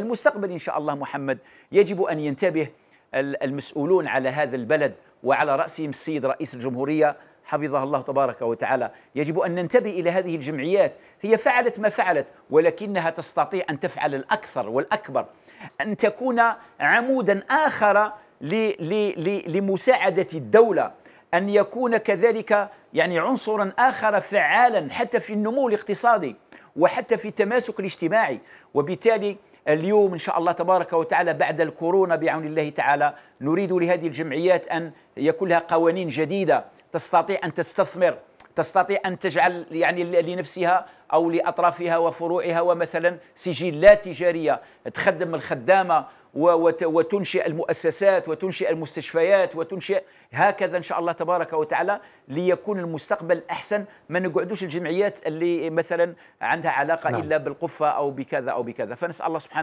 المستقبل إن شاء الله محمد يجب أن ينتبه المسؤولون على هذا البلد وعلى رأسهم السيد رئيس الجمهورية حفظه الله تبارك وتعالى يجب أن ننتبه إلى هذه الجمعيات هي فعلت ما فعلت ولكنها تستطيع أن تفعل الأكثر والأكبر أن تكون عمودا آخر لمساعدة الدولة أن يكون كذلك يعني عنصرا آخر فعالا حتى في النمو الاقتصادي وحتى في التماسك الاجتماعي وبالتالي اليوم إن شاء الله تبارك وتعالى بعد الكورونا بعون الله تعالى نريد لهذه الجمعيات أن يكون لها قوانين جديدة تستطيع أن تستثمر تستطيع أن تجعل يعني لنفسها أو لأطرافها وفروعها ومثلا سجل لا تجارية تخدم الخدامة وتنشئ المؤسسات وتنشئ المستشفيات وتنشئ هكذا ان شاء الله تبارك وتعالى ليكون المستقبل احسن ما نقعدوش الجمعيات اللي مثلا عندها علاقه نعم. الا بالقفه او بكذا او بكذا فنسال الله سبحانه